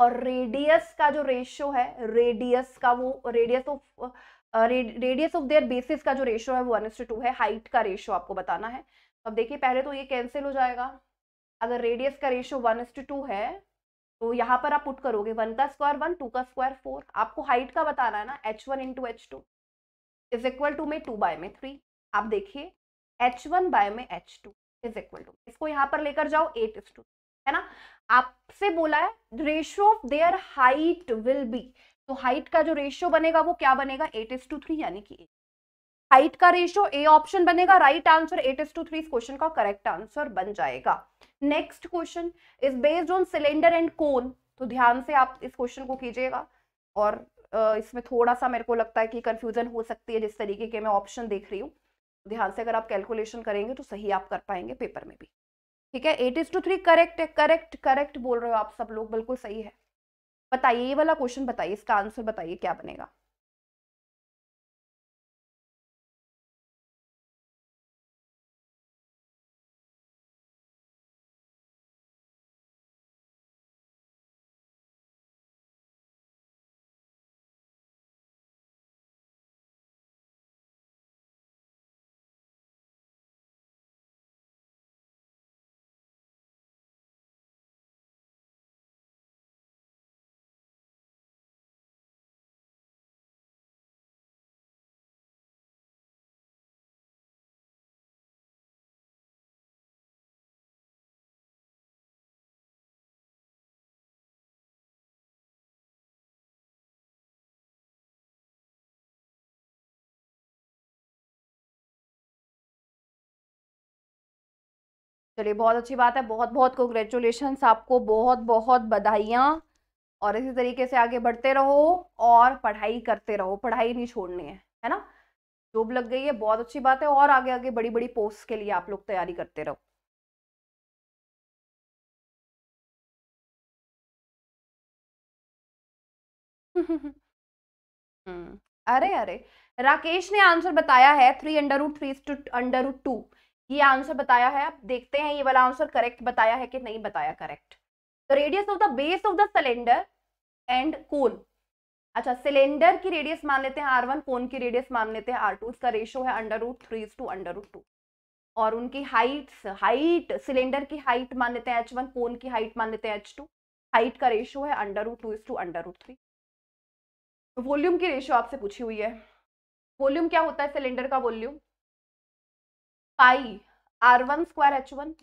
और रेडियस का जो रेशो है रेडियस का वो radius of radius of their basis का जो रेशो है वो वन टू है हाइट का रेशो आपको बताना है अब देखिए पहले तो ये कैंसिल हो जाएगा अगर रेडियस का रेशो वन टू है तो यहाँ पर आप पुट करोगे वन का स्क्वायर वन टू का स्क्वायर फोर आपको हाइट का बताना है ना H one into H two is equal to में टू बाय में थ्री आप देखिए एच वन बाय में H two is equal to इसको यहाँ पर लेकर जाओ एट इज टू है ना आपसे बोला है ratio of their height will be तो हाइट का जो रेशियो बनेगा वो क्या बनेगा एट इज टू थ्री यानी कि हाइट का रेशियो ए ऑप्शन बनेगा right answer eight is to three इस क्वेश्चन का करेक्ट आंसर बन जाएगा next question is based on cylinder and cone तो ध्यान से आप इस क्वेश्चन को कीजिएगा और इसमें थोड़ा सा मेरे को लगता है कि कंफ्यूजन हो सकती है जिस तरीके के मैं ऑप्शन देख रही हूँ ध्यान से अगर आप कैलकुलेशन करेंगे तो सही आप कर पाएंगे पेपर में भी ठीक है eight is to three correct है करेक्ट करेक्ट बोल रहे हो आप सब लोग बिल्कुल सही है बताइए ये वाला क्वेश्चन बताइए इसका आंसर बताइए क्या बनेगा चलिए बहुत अच्छी बात है बहुत बहुत कॉन्ग्रेचुलेशन आपको बहुत बहुत बधाइयाँ और इसी तरीके से आगे बढ़ते रहो और पढ़ाई करते रहो पढ़ाई नहीं छोड़नी है है ना जॉब लग गई है बहुत अच्छी बात है और आगे आगे बड़ी बड़ी पोस्ट के लिए आप लोग तैयारी करते रहो हम्म, अरे अरे राकेश ने आंसर बताया है three under root three to under root two ये आंसर बताया है आप देखते हैं ये वाला आंसर करेक्ट बताया है कि नहीं बताया करेक्ट तो radius of the base of the cylinder and cone अच्छा सिलेंडर की रेडियस मान लेते हैं आर वन कोन की रेडियस मान लेते हैं आर टू इसका रेशो है under root three to under root two और उनकी हाइट्स हाइट सिलेंडर की हाइट मान लेते हैं एच वन कोन की हाइट मान लेते हैं एच टू हाइट का रेशो है under root two is to under root three volume की रेशो आपसे पूछी हुई है वॉल्यूम क्या होता है सिलेंडर का volume pi R one square H one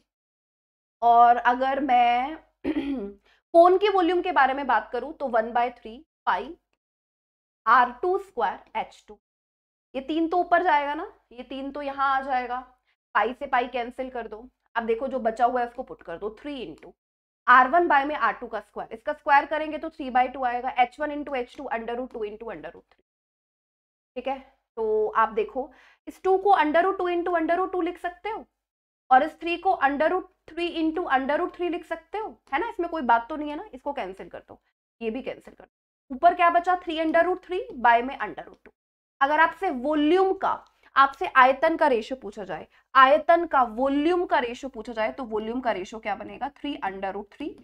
और अगर मैं कोन के वॉल्यूम के बारे में बात करूं तो one by three pi R two square H two ये तीन तो ऊपर जाएगा ना ये तीन तो यहाँ आ जाएगा पाई से पाई कैंसिल कर दो अब देखो जो बचा हुआ है उसको पुट कर दो three into R one by में आर टू का स्क्वायर इसका स्क्वायर करेंगे तो थ्री बाय टू आएगा H one into H two under root two into under root three ठीक है तो आप देखो इस टू को under root two into under root two लिख सकते हो और इस थ्री को under root three into under root three लिख सकते हो है ना इसमें कोई बात तो नहीं है ना इसको कैंसिल कर दो ये भी कैंसिल कर दो ऊपर क्या बचा three under root three by में अंडर रूट टू अगर आपसे वॉल्यूम का आपसे आयतन का रेशो पूछा जाए आयतन का वॉल्यूम का रेशो पूछा जाए तो वॉल्यूम का रेशो क्या बनेगा three under root three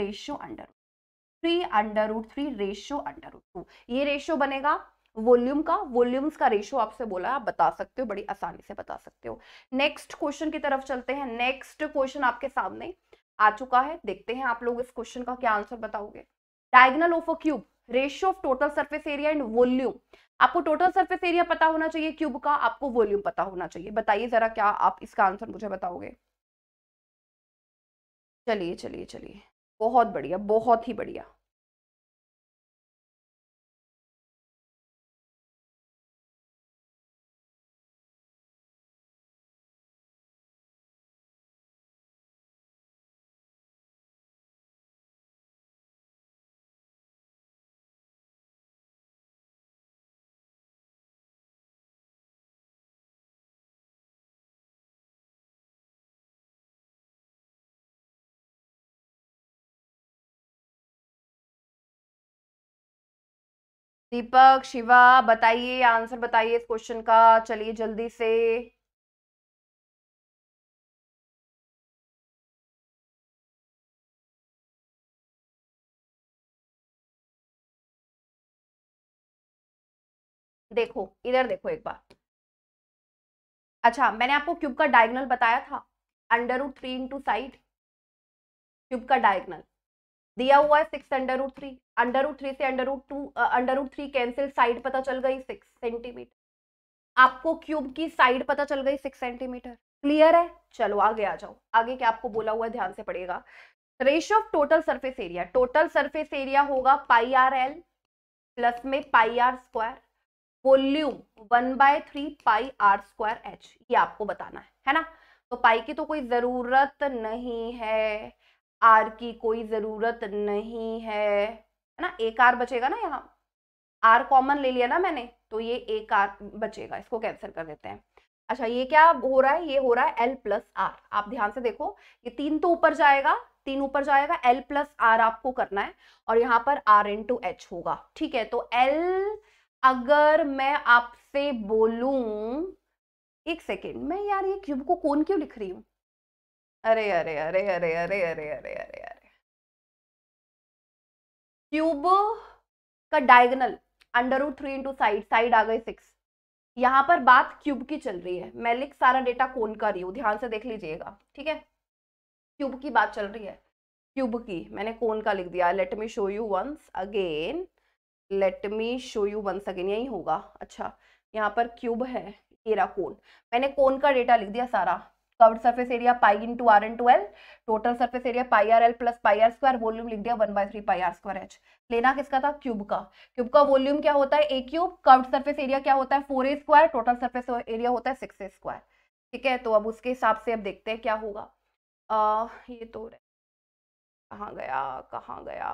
ratio under three under root three ratio under root two ये रेशो बनेगा वॉल्यूम का वॉल्यूम्स का रेशियो आपसे बोला है आप बता सकते हो बड़ी आसानी से बता सकते हो नेक्स्ट क्वेश्चन की तरफ चलते हैं नेक्स्ट क्वेश्चन आपके सामने आ चुका है देखते हैं आप लोग इस क्वेश्चन का क्या आंसर बताओगे diagonal of a cube ratio of total surface area and volume आपको टोटल सर्फेस एरिया पता होना चाहिए क्यूब का आपको वॉल्यूम पता होना चाहिए बताइए जरा क्या आप इसका आंसर मुझे बताओगे चलिए चलिए चलिए बहुत बढ़िया बहुत ही बढ़िया दीपक शिवा बताइए आंसर बताइए इस क्वेश्चन का चलिए जल्दी से देखो इधर देखो एक बार अच्छा मैंने आपको क्यूब का डायगनल बताया था under root three into side cube का डायगनल दिया हुआ है six under root three under root three से under root two under root three cancel side पता चल गई सिक्स सेंटीमीटर आपको क्यूब की साइड पता चल गई सिक्स सेंटीमीटर क्लियर है चलो आगे आ जाओ आगे क्या आपको बोला हुआ है ध्यान से पड़ेगा ratio of total surface area total surface area होगा पाई आर एल प्लस में pi R square volume one by three pi R square H ये आपको बताना है है ना तो पाई की तो कोई जरूरत नहीं है आर की कोई ज़रूरत नहीं है है ना एक आर बचेगा ना यहाँ आर कॉमन ले लिया ना मैंने तो ये एक आर बचेगा इसको कैंसिल कर देते हैं अच्छा ये क्या हो रहा है ये हो रहा है एल प्लस आर आप ध्यान से देखो ये तीन तो ऊपर जाएगा तीन ऊपर जाएगा एल प्लस आर आपको करना है और यहाँ पर आर इन टू एच होगा ठीक है तो एल अगर मैं आपसे बोलू एक सेकेंड मैं यार ये क्यूब को कौन क्यों लिख रही हूँ अरे अरे अरे अरे अरे अरे अरे अरे अरे क्यूब का diagonal under root three into side side आ गई सिक्स यहां पर बात क्यूब की चल रही है मैं लिख सारा डेटा कौन कर रही हूँ ध्यान से देख लीजिएगा ठीक है क्यूब की बात चल रही है क्यूब की मैंने कौन का लिख दिया let me show you once again let me show you once again यही होगा अच्छा यहाँ पर क्यूब है तेरा कौन मैंने कौन का डेटा लिख दिया सारा curved surface area pi into R N two L total surface area pi R L plus pi R square volume लिख दिया one by three pi R square H लेना किसका था क्यूब का क्यूब का वॉल्यूम क्या होता है A cube curved surface area क्या होता है four A square total surface area होता है सिक्स ए स्क्वायर ठीक है तो अब उसके हिसाब से अब देखते हैं क्या होगा आ, ये तो कहाँ गया कहाँ गया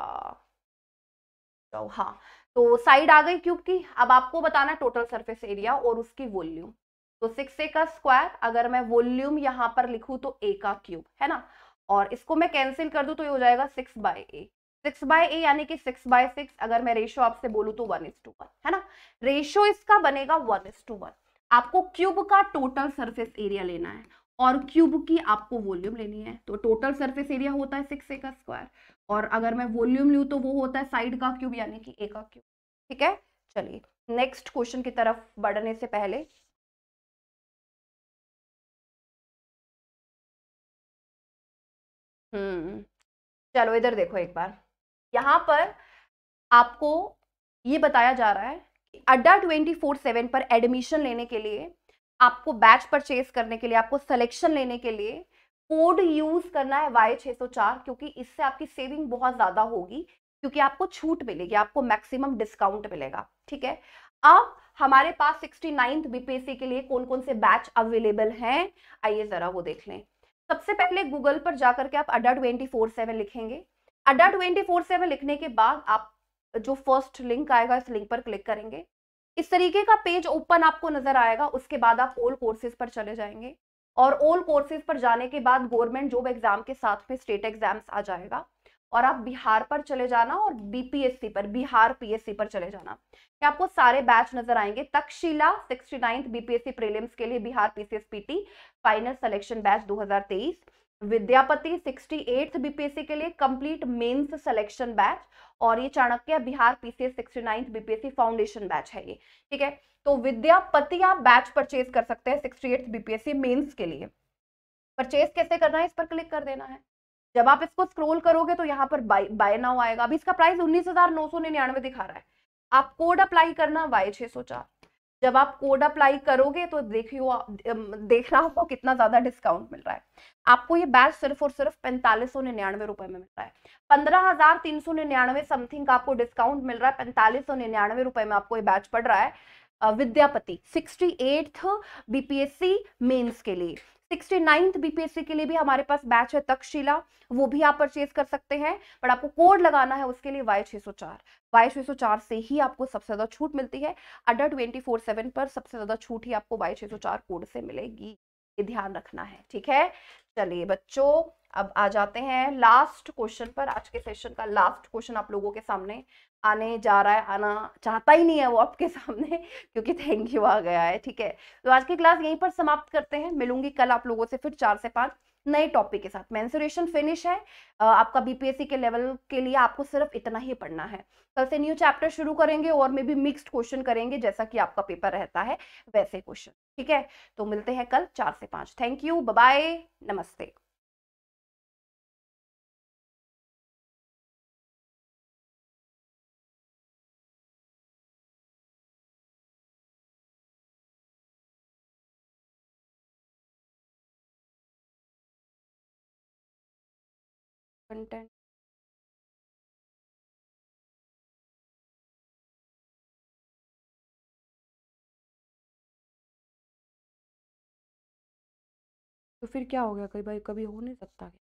तो हाँ तो साइड आ गई क्यूब की अब आपको बताना टोटल सर्फेस एरिया और उसकी वॉल्यूम तो सिक्स ए का स्क्वायर अगर मैं वॉल्यूम यहाँ पर लिखूं तो ए का क्यूब है ना और इसको मैं कैंसिल कर दूं तो ये हो जाएगा six by A six by A यानी कि सिक्स बाय सिक्स अगर मैं रेशो आपसे बोलूँ तो वन इज टू वन है ना रेशो इसका बनेगा वन इज टू वन आपको क्यूब का टोटल सरफेस एरिया लेना है और क्यूब की आपको वॉल्यूम लेनी है तो टोटल सरफेस एरिया होता है सिक्स ए का स्क्वायर और अगर मैं वॉल्यूम लूँ तो वो होता है साइड का क्यूब यानी कि ए का क्यूब ठीक है चलिए नेक्स्ट क्वेश्चन की तरफ बढ़ने से पहले हम्म चलो इधर देखो एक बार यहाँ पर आपको ये बताया जा रहा है कि अड्डा ट्वेंटी फोर सेवन पर एडमिशन लेने के लिए आपको बैच परचेज करने के लिए आपको सिलेक्शन लेने के लिए कोड यूज़ करना है वाई छः सौ चार क्योंकि इससे आपकी सेविंग बहुत ज़्यादा होगी क्योंकि आपको छूट मिलेगी आपको मैक्सिमम डिस्काउंट मिलेगा ठीक है अब हमारे पास सिक्सटी नाइन्थ बीपीएससी के लिए कौन कौन से बैच अवेलेबल हैं आइए ज़रा वो देख लें सबसे पहले गूगल पर जाकर के आप अड्डा ट्वेंटी फोर सेवन लिखेंगे अड्डा ट्वेंटी फोर सेवन लिखने के बाद आप जो फर्स्ट लिंक आएगा इस लिंक पर क्लिक करेंगे इस तरीके का पेज ओपन आपको नजर आएगा उसके बाद आप ओल्ड कोर्सेज पर चले जाएंगे और ओल्ड कोर्सेज पर जाने के बाद गवर्नमेंट जॉब एग्जाम के साथ में स्टेट एग्जाम्स आ जाएगा और आप बिहार पर चले जाना और बीपीएससी पर बिहार पीएससी पर चले जाना कि आपको सारे बैच नजर आएंगे Takshashila sixty ninth BPSC prelims के लिए Bihar PCS PT final selection batch 2023 Vidyapati sixty eighth BPSC के लिए कंप्लीट मेंस सिलेक्शन बैच और ये Chanakya Bihar PCS sixty ninth BPSC foundation batch है ये ठीक है तो विद्यापति आप बैच परचेज कर सकते हैं सिक्सटी एट्थ बीपीएससी मेन्स के लिए परचेज कैसे करना है इस पर क्लिक कर देना है जब आप इसको स्क्रोल करोगे तो यहाँ पर बाय बाय नाउ आएगा अभी इसका प्राइस उन्नीस हजार नौ सौ निन्यानवे दिखा रहा है आप कोड अप्लाई करना वाई छः सौ चार जब आप कोड अप्लाई करोगे तो देखियो देख रहा आपको कितना ज्यादा डिस्काउंट मिल रहा है आपको ये बैच सिर्फ और सिर्फ पैंतालीस सौ निन्यानवे रुपए में मिल रहा है पंद्रह हजार तीन सौ निन्यानवे समथिंग का आपको डिस्काउंट मिल रहा है पैंतालीस सौ निन्यानवे रुपए में आपको ये बैच पड़ रहा है Vidyapati sixty eighth BPSC mains के लिए सिक्सटी नाइन्थ बीपीएससी के लिए भी हमारे पास बैच है तक्षशिला वो भी आप परचेज कर सकते हैं बट आपको कोड लगाना है उसके लिए वाई छः सौ चार वाई छः सौ चार से ही आपको सबसे ज़्यादा छूट मिलती है अंडर ट्वेंटी फोर सेवन पर सबसे ज़्यादा छूट ही आपको वाई छः सौ चार कोड से मिलेगी ये ध्यान रखना है ठीक है चलिए बच्चों अब आ जाते हैं लास्ट क्वेश्चन पर आज के सेशन का लास्ट क्वेश्चन आप लोगों के सामने आने जा रहा है आना चाहता ही नहीं है वो आपके सामने क्योंकि थैंक यू आ गया है ठीक है तो आज की क्लास यहीं पर समाप्त करते हैं मिलूंगी कल आप लोगों से फिर चार से पाँच नए टॉपिक के साथ मैंसुरेशन फिनिश है आपका बीपीएससी के लेवल के लिए आपको सिर्फ इतना ही पढ़ना है कल से न्यू चैप्टर शुरू करेंगे और मे बी मिक्स्ड क्वेश्चन करेंगे जैसा कि आपका पेपर रहता है वैसे क्वेश्चन ठीक है तो मिलते हैं कल चार से पाँच थैंक यू बाय नमस्ते content तो फिर क्या हो गया कई भाई कभी हो नहीं सकता